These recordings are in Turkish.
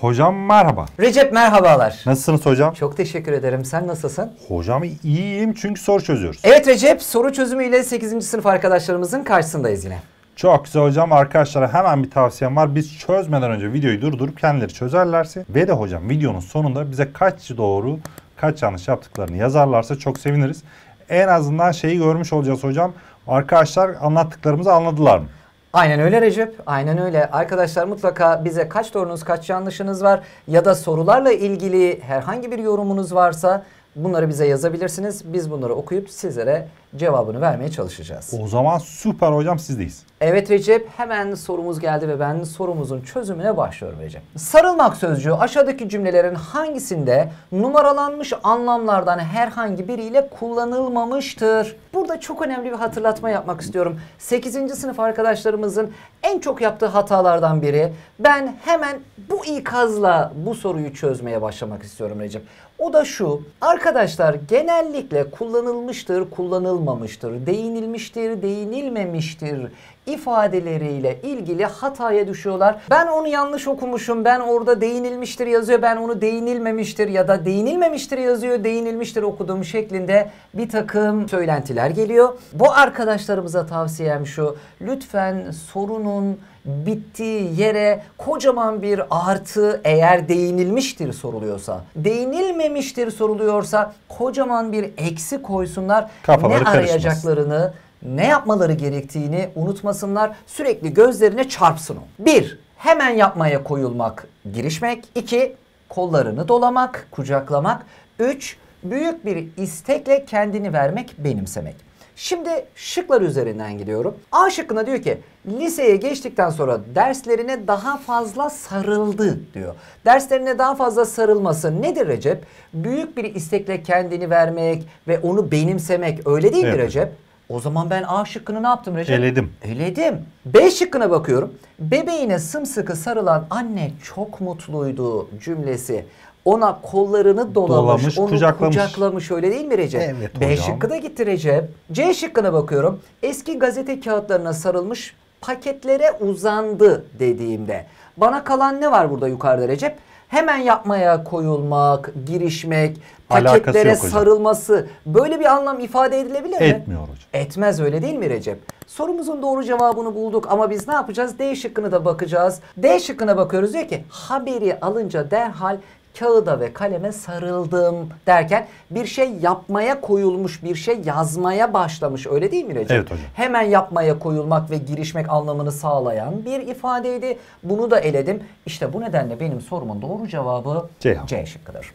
Hocam merhaba. Recep merhabalar. Nasılsınız hocam? Çok teşekkür ederim. Sen nasılsın? Hocam iyiyim çünkü soru çözüyoruz. Evet Recep soru çözümüyle 8. sınıf arkadaşlarımızın karşısındayız yine. Çok güzel hocam. Arkadaşlara hemen bir tavsiyem var. Biz çözmeden önce videoyu durdurup kendileri çözerlerse ve de hocam videonun sonunda bize kaç doğru kaç yanlış yaptıklarını yazarlarsa çok seviniriz. En azından şeyi görmüş olacağız hocam. Arkadaşlar anlattıklarımızı anladılar mı? Aynen öyle Recep. Aynen öyle. Arkadaşlar mutlaka bize kaç doğrunuz kaç yanlışınız var ya da sorularla ilgili herhangi bir yorumunuz varsa bunları bize yazabilirsiniz. Biz bunları okuyup sizlere cevabını vermeye çalışacağız. O zaman süper hocam sizdeyiz. Evet Recep hemen sorumuz geldi ve ben sorumuzun çözümüne başlıyorum Recep. Sarılmak sözcüğü aşağıdaki cümlelerin hangisinde numaralanmış anlamlardan herhangi biriyle kullanılmamıştır? Burada çok önemli bir hatırlatma yapmak istiyorum. 8. sınıf arkadaşlarımızın en çok yaptığı hatalardan biri. Ben hemen bu ikazla bu soruyu çözmeye başlamak istiyorum Recep. O da şu. Arkadaşlar genellikle kullanılmıştır, kullanılmıştır anlatılmamıştır, değinilmiştir, değinilmemiştir ifadeleriyle ilgili hataya düşüyorlar. Ben onu yanlış okumuşum, ben orada değinilmiştir yazıyor, ben onu değinilmemiştir ya da değinilmemiştir yazıyor, değinilmiştir okuduğum şeklinde bir takım söylentiler geliyor. Bu arkadaşlarımıza tavsiyem şu, lütfen sorunun bittiği yere kocaman bir artı eğer değinilmiştir soruluyorsa. Değinilmemiştir soruluyorsa kocaman bir eksi koysunlar. Kafaları ne arayacaklarını karışmasın ne yapmaları gerektiğini unutmasınlar. Sürekli gözlerine çarpsın o. Bir, Hemen yapmaya koyulmak, girişmek. İki, Kollarını dolamak, kucaklamak. Üç, Büyük bir istekle kendini vermek, benimsemek. Şimdi şıklar üzerinden gidiyorum. A şıkkına diyor ki liseye geçtikten sonra derslerine daha fazla sarıldı diyor. Derslerine daha fazla sarılması nedir Recep? Büyük bir istekle kendini vermek ve onu benimsemek öyle değil mi evet. Recep? O zaman ben A şıkkını ne yaptım Recep? Eledim. Eledim. B şıkkına bakıyorum. Bebeğine sımsıkı sarılan anne çok mutluydu cümlesi ona kollarını dolamış, dolamış onu kucaklamış. kucaklamış öyle değil mi Recep? Evet, B hocam. şıkkı da gitti Recep. C şıkkına bakıyorum. Eski gazete kağıtlarına sarılmış paketlere uzandı dediğimde. Bana kalan ne var burada yukarıda Recep? Hemen yapmaya koyulmak, girişmek, paketlere sarılması böyle bir anlam ifade edilebilir mi? Etmiyor hocam. Etmez öyle değil mi Recep? Sorumuzun doğru cevabını bulduk ama biz ne yapacağız? D şıkkını da bakacağız. D şıkkına bakıyoruz diyor ki haberi alınca derhal kağıda ve kaleme sarıldım derken bir şey yapmaya koyulmuş, bir şey yazmaya başlamış öyle değil mi Recep? Evet hocam. Hemen yapmaya koyulmak ve girişmek anlamını sağlayan bir ifadeydi. Bunu da eledim. İşte bu nedenle benim sorumun doğru cevabı C, C şıkkıdır.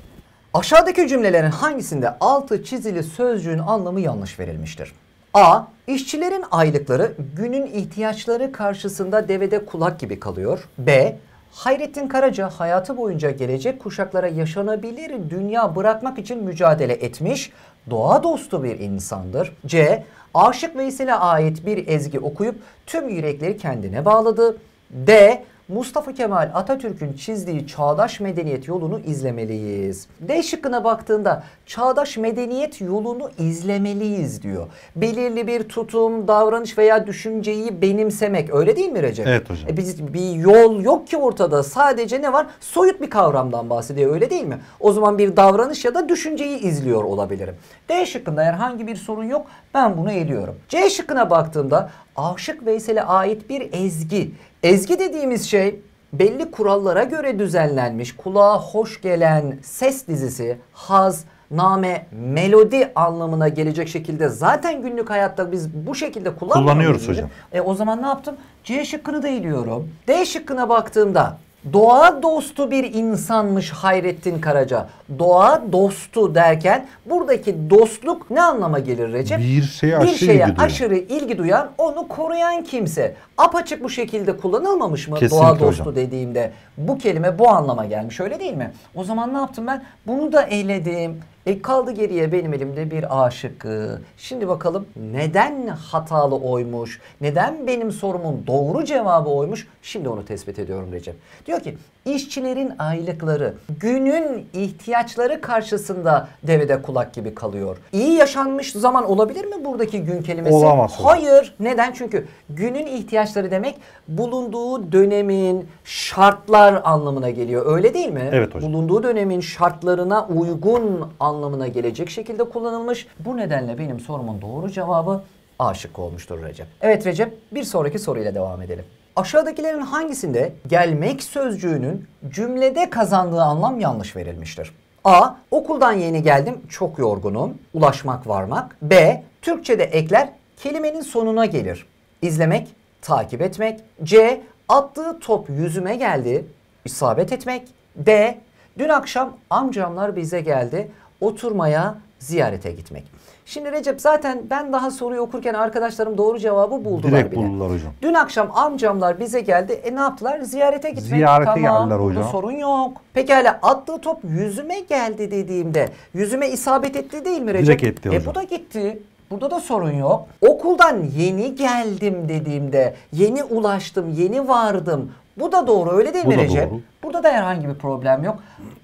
Aşağıdaki cümlelerin hangisinde altı çizili sözcüğün anlamı yanlış verilmiştir? A. İşçilerin aylıkları günün ihtiyaçları karşısında devede kulak gibi kalıyor. B. Hayrettin Karaca hayatı boyunca gelecek kuşaklara yaşanabilir dünya bırakmak için mücadele etmiş, doğa dostu bir insandır. C. Aşık Veysel'e ait bir ezgi okuyup tüm yürekleri kendine bağladı. D. Mustafa Kemal Atatürk'ün çizdiği çağdaş medeniyet yolunu izlemeliyiz. D şıkkına baktığında çağdaş medeniyet yolunu izlemeliyiz diyor. Belirli bir tutum, davranış veya düşünceyi benimsemek öyle değil mi Recep? Evet hocam. E biz, bir yol yok ki ortada sadece ne var? Soyut bir kavramdan bahsediyor öyle değil mi? O zaman bir davranış ya da düşünceyi izliyor olabilirim. D şıkkında herhangi bir sorun yok ben bunu ediyorum. C şıkkına baktığımda Aşık Veysel'e ait bir ezgi Ezgi dediğimiz şey belli kurallara göre düzenlenmiş, kulağa hoş gelen ses dizisi, haz, name, melodi anlamına gelecek şekilde zaten günlük hayatta biz bu şekilde kullanıyoruz. Kullanıyoruz hocam. E, o zaman ne yaptım? C şıkkını da eliyorum. D şıkkına baktığımda doğa dostu bir insanmış Hayrettin Karaca. Doğa dostu derken buradaki dostluk ne anlama gelir Recep? Bir şeye, bir şeye ilgi aşırı ilgi duyan, onu koruyan kimse. Apaçık bu şekilde kullanılmamış mı Kesinlikle doğa dostu hocam. dediğimde? Bu kelime bu anlama gelmiş öyle değil mi? O zaman ne yaptım ben? Bunu da eledim. E kaldı geriye benim elimde bir A şıkkı. Şimdi bakalım neden hatalı oymuş? Neden benim sorumun doğru cevabı oymuş? Şimdi onu tespit ediyorum Recep. Diyor ki işçilerin aylıkları günün ihtiyaçları karşısında devede kulak gibi kalıyor. İyi yaşanmış zaman olabilir mi buradaki gün kelimesi? Olamaz. Hayır. Neden? Çünkü günün ihtiyaçları demek bulunduğu dönemin şartlar anlamına geliyor. Öyle değil mi? Evet hocam. Bulunduğu dönemin şartlarına uygun anlamına anlamına gelecek şekilde kullanılmış. Bu nedenle benim sorumun doğru cevabı aşık olmuştur Recep. Evet Recep bir sonraki soruyla devam edelim. Aşağıdakilerin hangisinde gelmek sözcüğünün cümlede kazandığı anlam yanlış verilmiştir? A. Okuldan yeni geldim, çok yorgunum. Ulaşmak, varmak. B. Türkçe'de ekler kelimenin sonuna gelir. İzlemek, takip etmek. C. Attığı top yüzüme geldi. İsabet etmek. D. Dün akşam amcamlar bize geldi oturmaya, ziyarete gitmek. Şimdi Recep zaten ben daha soruyu okurken arkadaşlarım doğru cevabı buldular Direkt bile. buldular hocam. Dün akşam amcamlar bize geldi. E ne yaptılar? Ziyarete gitmek. Ziyarete tamam, geldiler hocam. sorun yok. Pekala attığı top yüzüme geldi dediğimde yüzüme isabet etti değil mi Recep? Direkt etti hocam. E bu da gitti. Burada da sorun yok. Okuldan yeni geldim dediğimde, yeni ulaştım, yeni vardım. Bu da doğru öyle değil mi bu mi Recep? Doğru. Burada da herhangi bir problem yok.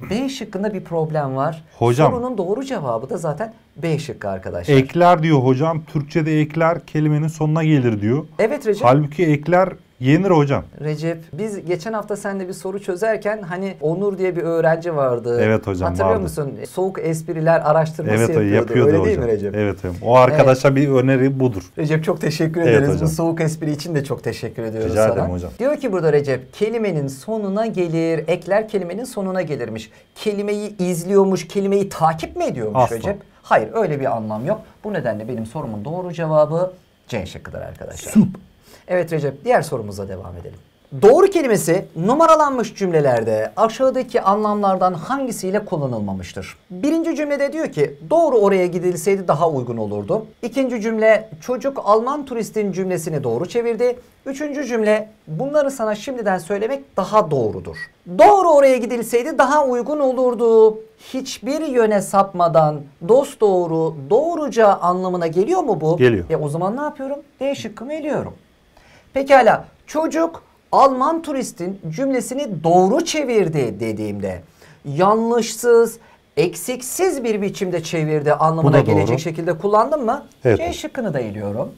B şıkkında bir problem var. Hocam. Sorunun doğru cevabı da zaten B şıkkı arkadaşlar. Ekler diyor hocam. Türkçe'de ekler kelimenin sonuna gelir diyor. Evet Recep. Halbuki ekler Yenir hocam. Recep biz geçen hafta seninle bir soru çözerken hani Onur diye bir öğrenci vardı. Evet hocam Hatırlıyor vardı. musun? Soğuk espriler araştırması evet, yapıyordu. yapıyordu. Öyle hocam. değil mi Recep? Evet hocam. O arkadaşa evet. bir öneri budur. Recep çok teşekkür evet, ederiz. Hocam. Bu soğuk espri için de çok teşekkür ediyoruz Rica sana. ederim hocam. Diyor ki burada Recep kelimenin sonuna gelir. Ekler kelimenin sonuna gelirmiş. Kelimeyi izliyormuş. Kelimeyi takip mi ediyormuş Asla. Recep? Hayır öyle bir anlam yok. Bu nedenle benim sorumun doğru cevabı C şıkkıdır arkadaşlar. Süp. Evet Recep diğer sorumuza devam edelim. Doğru kelimesi numaralanmış cümlelerde aşağıdaki anlamlardan hangisiyle kullanılmamıştır? Birinci cümlede diyor ki doğru oraya gidilseydi daha uygun olurdu. İkinci cümle çocuk Alman turistin cümlesini doğru çevirdi. Üçüncü cümle bunları sana şimdiden söylemek daha doğrudur. Doğru oraya gidilseydi daha uygun olurdu. Hiçbir yöne sapmadan dost doğru doğruca anlamına geliyor mu bu? Geliyor. E o zaman ne yapıyorum? D şıkkımı eliyorum. Pekala çocuk Alman turistin cümlesini doğru çevirdi dediğimde yanlışsız, eksiksiz bir biçimde çevirdi anlamına gelecek doğru. şekilde kullandım mı? Evet. şıkkını da eliyorum.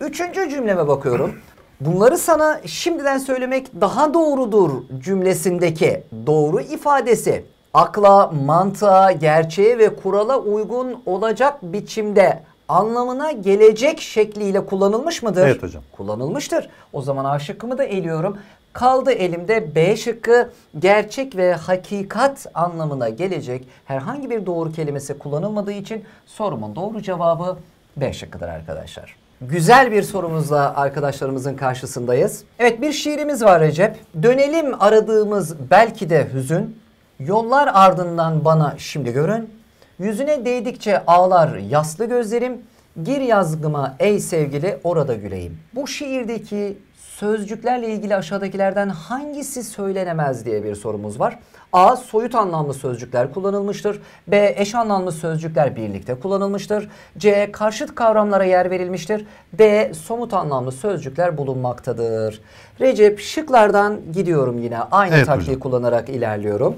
Üçüncü cümleme bakıyorum. Bunları sana şimdiden söylemek daha doğrudur cümlesindeki doğru ifadesi akla, mantığa, gerçeğe ve kurala uygun olacak biçimde anlamına gelecek şekliyle kullanılmış mıdır? Evet hocam. Kullanılmıştır. O zaman A şıkkımı da eliyorum. Kaldı elimde B şıkkı gerçek ve hakikat anlamına gelecek herhangi bir doğru kelimesi kullanılmadığı için sorumun doğru cevabı B şıkkıdır arkadaşlar. Güzel bir sorumuzla arkadaşlarımızın karşısındayız. Evet bir şiirimiz var Recep. Dönelim aradığımız belki de hüzün. Yollar ardından bana şimdi görün. Yüzüne değdikçe ağlar yaslı gözlerim. Gir yazgıma ey sevgili orada güleyim. Bu şiirdeki sözcüklerle ilgili aşağıdakilerden hangisi söylenemez diye bir sorumuz var. A. Soyut anlamlı sözcükler kullanılmıştır. B. Eş anlamlı sözcükler birlikte kullanılmıştır. C. Karşıt kavramlara yer verilmiştir. D. Somut anlamlı sözcükler bulunmaktadır. Recep şıklardan gidiyorum yine aynı evet, taktiği kullanarak ilerliyorum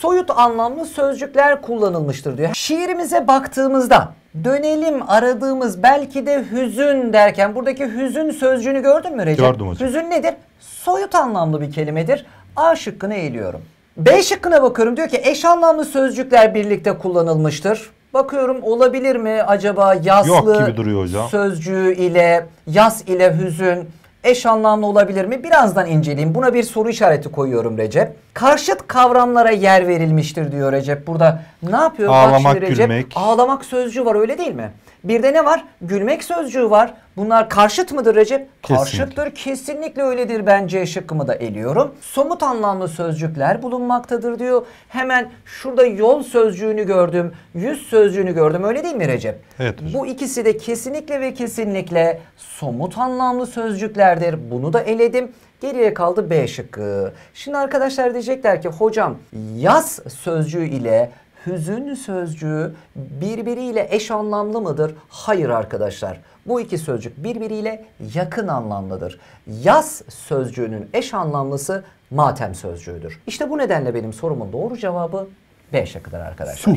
soyut anlamlı sözcükler kullanılmıştır diyor. Şiirimize baktığımızda dönelim aradığımız belki de hüzün derken buradaki hüzün sözcüğünü gördün mü Recep? Gördüm hocam. Hüzün nedir? Soyut anlamlı bir kelimedir. A şıkkını eğiliyorum. B şıkkına bakıyorum diyor ki eş anlamlı sözcükler birlikte kullanılmıştır. Bakıyorum olabilir mi acaba yaslı Yok gibi duruyor hocam. sözcüğü ile yas ile hüzün eş anlamlı olabilir mi? Birazdan inceleyeyim. Buna bir soru işareti koyuyorum Recep. Karşıt kavramlara yer verilmiştir diyor Recep. Burada ne yapıyor? Ağlamak, Recep, gülmek. Ağlamak sözcüğü var öyle değil mi? Bir de ne var? Gülmek sözcüğü var. Bunlar karşıt mıdır Recep? Kesinlikle. Karşıttır. Kesinlikle öyledir bence şıkkımı da eliyorum. Somut anlamlı sözcükler bulunmaktadır diyor. Hemen şurada yol sözcüğünü gördüm. Yüz sözcüğünü gördüm. Öyle değil mi Recep? Evet Bu ikisi de kesinlikle ve kesinlikle somut anlamlı sözcüklerdir. Bunu da eledim. Geriye kaldı B şıkkı. Şimdi arkadaşlar diyecekler ki hocam yaz sözcüğü ile hüzün sözcüğü birbiriyle eş anlamlı mıdır? Hayır arkadaşlar. Bu iki sözcük birbiriyle yakın anlamlıdır. Yaz sözcüğünün eş anlamlısı matem sözcüğüdür. İşte bu nedenle benim sorumun doğru cevabı B şıkkıdır arkadaşlar.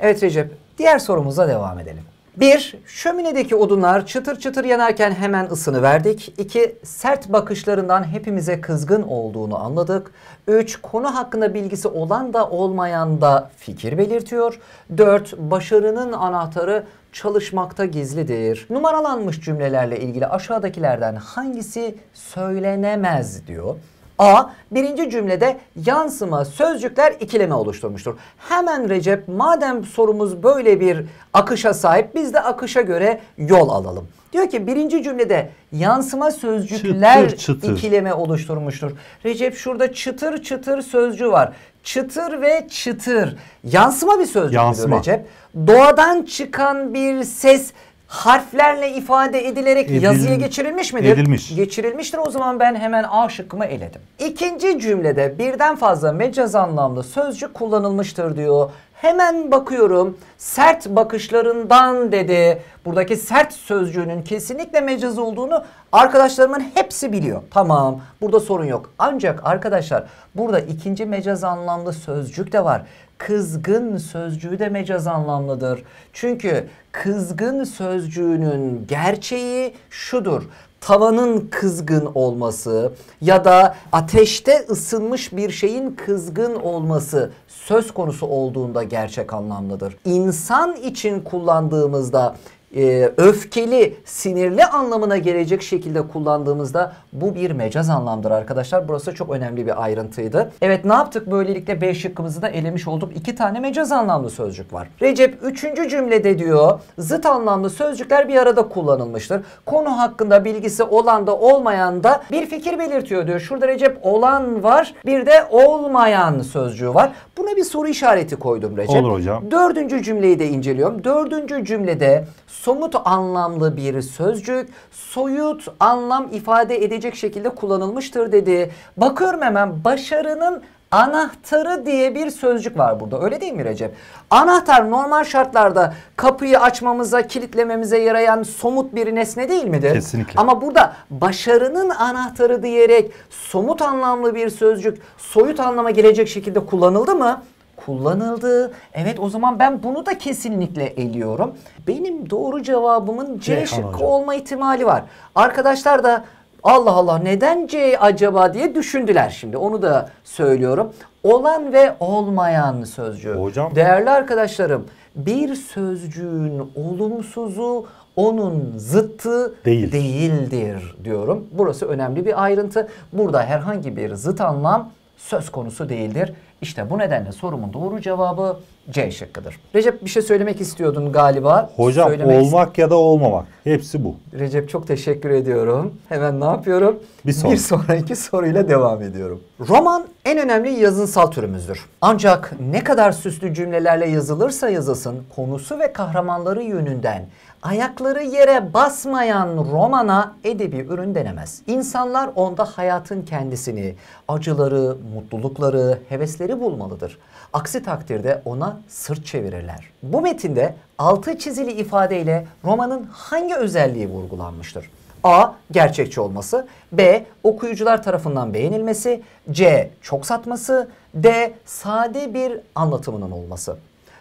Evet Recep, diğer sorumuza devam edelim. Bir, şöminedeki odunlar çıtır çıtır yanarken hemen ısını verdik. İki, sert bakışlarından hepimize kızgın olduğunu anladık. Üç, konu hakkında bilgisi olan da olmayan da fikir belirtiyor. Dört, başarının anahtarı çalışmakta gizlidir. Numaralanmış cümlelerle ilgili aşağıdakilerden hangisi söylenemez diyor. A. Birinci cümlede yansıma sözcükler ikileme oluşturmuştur. Hemen Recep madem sorumuz böyle bir akışa sahip biz de akışa göre yol alalım. Diyor ki birinci cümlede yansıma sözcükler çıtır, çıtır. ikileme oluşturmuştur. Recep şurada çıtır çıtır sözcü var. Çıtır ve çıtır. Yansıma bir sözcük Recep. Doğadan çıkan bir ses harflerle ifade edilerek Edil, yazıya geçirilmiş midir? Edilmiş. Geçirilmiştir o zaman ben hemen A şıkkımı eledim. İkinci cümlede birden fazla mecaz anlamlı sözcük kullanılmıştır diyor. Hemen bakıyorum sert bakışlarından dedi. Buradaki sert sözcüğünün kesinlikle mecaz olduğunu arkadaşlarımın hepsi biliyor. Tamam burada sorun yok. Ancak arkadaşlar burada ikinci mecaz anlamlı sözcük de var kızgın sözcüğü de mecaz anlamlıdır. Çünkü kızgın sözcüğünün gerçeği şudur tavanın kızgın olması ya da ateşte ısınmış bir şeyin kızgın olması söz konusu olduğunda gerçek anlamlıdır. İnsan için kullandığımızda e, öfkeli, sinirli anlamına gelecek şekilde kullandığımızda bu bir mecaz anlamdır arkadaşlar. Burası çok önemli bir ayrıntıydı. Evet ne yaptık? Böylelikle B şıkkımızı da elemiş olduk. İki tane mecaz anlamlı sözcük var. Recep üçüncü cümlede diyor zıt anlamlı sözcükler bir arada kullanılmıştır. Konu hakkında bilgisi olan da olmayan da bir fikir belirtiyor diyor. Şurada Recep olan var bir de olmayan sözcüğü var. Buna bir soru işareti koydum Recep. Olur hocam. Dördüncü cümleyi de inceliyorum. Dördüncü cümlede somut anlamlı bir sözcük soyut anlam ifade edecek şekilde kullanılmıştır dedi. Bakıyorum hemen başarının Anahtarı diye bir sözcük var burada öyle değil mi Recep? Anahtar normal şartlarda kapıyı açmamıza kilitlememize yarayan somut bir nesne değil midir? Kesinlikle. Ama burada başarının anahtarı diyerek somut anlamlı bir sözcük soyut anlama gelecek şekilde kullanıldı mı? kullanıldığı. Evet o zaman ben bunu da kesinlikle eliyorum. Benim doğru cevabımın C şıkkı olma ihtimali var. Arkadaşlar da Allah Allah neden C acaba diye düşündüler şimdi. Onu da söylüyorum. Olan ve olmayan sözcüğü. Hocam. Değerli arkadaşlarım bir sözcüğün olumsuzu onun zıttı Değil. değildir diyorum. Burası önemli bir ayrıntı. Burada herhangi bir zıt anlam söz konusu değildir. İşte bu nedenle sorumun doğru cevabı C şıkkıdır. Recep bir şey söylemek istiyordun galiba. Hocam söylemek olmak ya da olmamak. Hepsi bu. Recep çok teşekkür ediyorum. Hemen ne yapıyorum? Bir, son. bir sonraki soruyla devam ediyorum. Roman en önemli yazınsal türümüzdür. Ancak ne kadar süslü cümlelerle yazılırsa yazasın konusu ve kahramanları yönünden ayakları yere basmayan romana edebi ürün denemez. İnsanlar onda hayatın kendisini, acıları, mutlulukları, hevesleri bulmalıdır. Aksi takdirde ona sırt çevirirler. Bu metinde altı çizili ifadeyle romanın hangi özelliği vurgulanmıştır? A. Gerçekçi olması. B. Okuyucular tarafından beğenilmesi. C. Çok satması. D. Sade bir anlatımının olması.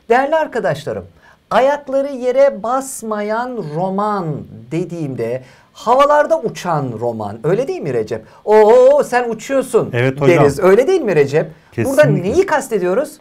Değerli arkadaşlarım, ayakları yere basmayan roman dediğimde havalarda uçan roman öyle değil mi Recep? Oo sen uçuyorsun evet, hocam. deriz öyle değil mi Recep? Kesinlikle. Burada neyi kastediyoruz?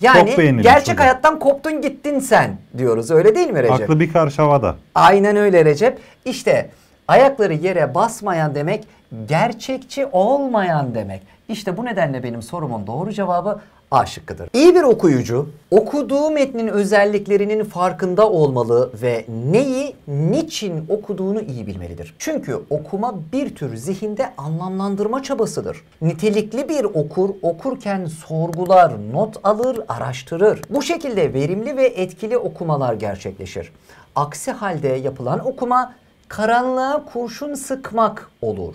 Yani gerçek hocam. hayattan koptun gittin sen diyoruz öyle değil mi Recep? Aklı bir karış havada. Aynen öyle Recep. İşte ayakları yere basmayan demek gerçekçi olmayan demek. İşte bu nedenle benim sorumun doğru cevabı A şıkkıdır. İyi bir okuyucu okuduğu metnin özelliklerinin farkında olmalı ve neyi niçin okuduğunu iyi bilmelidir. Çünkü okuma bir tür zihinde anlamlandırma çabasıdır. Nitelikli bir okur okurken sorgular, not alır, araştırır. Bu şekilde verimli ve etkili okumalar gerçekleşir. Aksi halde yapılan okuma karanlığa kurşun sıkmak olur.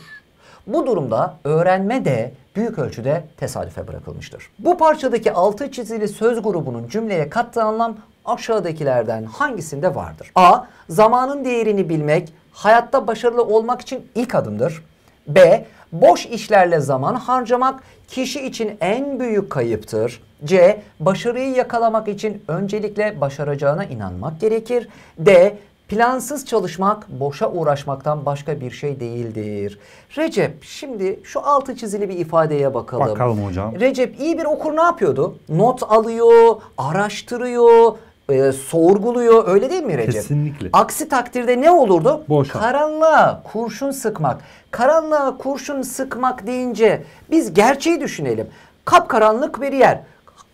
Bu durumda öğrenme de büyük ölçüde tesadüfe bırakılmıştır. Bu parçadaki altı çizili söz grubunun cümleye kattığı anlam aşağıdakilerden hangisinde vardır? A. Zamanın değerini bilmek, hayatta başarılı olmak için ilk adımdır. B. Boş işlerle zaman harcamak kişi için en büyük kayıptır. C. Başarıyı yakalamak için öncelikle başaracağına inanmak gerekir. D. Plansız çalışmak boşa uğraşmaktan başka bir şey değildir. Recep şimdi şu altı çizili bir ifadeye bakalım. Bakalım hocam. Recep iyi bir okur ne yapıyordu? Not alıyor, araştırıyor, e, sorguluyor öyle değil mi Recep? Kesinlikle. Aksi takdirde ne olurdu? Boşa. Karanlığa kurşun sıkmak. Karanlığa kurşun sıkmak deyince biz gerçeği düşünelim. Kapkaranlık bir yer.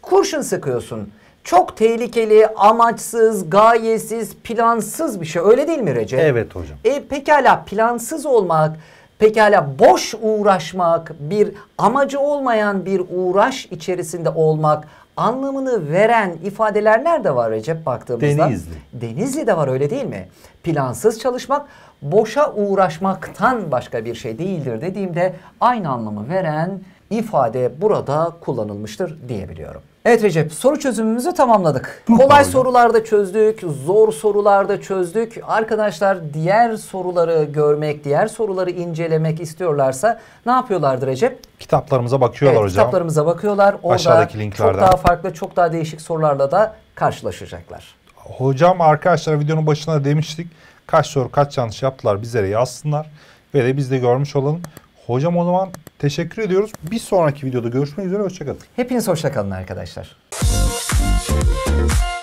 Kurşun sıkıyorsun çok tehlikeli, amaçsız, gayesiz, plansız bir şey. Öyle değil mi Recep? Evet hocam. E pekala plansız olmak, pekala boş uğraşmak, bir amacı olmayan bir uğraş içerisinde olmak anlamını veren ifadeler nerede var Recep baktığımızda? Denizli. Denizli de var öyle değil mi? Plansız çalışmak boşa uğraşmaktan başka bir şey değildir dediğimde aynı anlamı veren ifade burada kullanılmıştır diyebiliyorum. Evet Recep soru çözümümüzü tamamladık. Çok Kolay doğru. sorularda çözdük, zor sorularda çözdük. Arkadaşlar diğer soruları görmek, diğer soruları incelemek istiyorlarsa ne yapıyorlardır Recep? Kitaplarımıza bakıyorlar evet, hocam. Kitaplarımıza bakıyorlar. Orada linklerden. Çok daha farklı, çok daha değişik sorularla da karşılaşacaklar. Hocam arkadaşlar videonun başına demiştik. Kaç soru kaç yanlış yaptılar bizlere yazsınlar. Ve de biz de görmüş olalım. Hocam o zaman teşekkür ediyoruz. Bir sonraki videoda görüşmek üzere. Hoşçakalın. Hepiniz hoşçakalın arkadaşlar.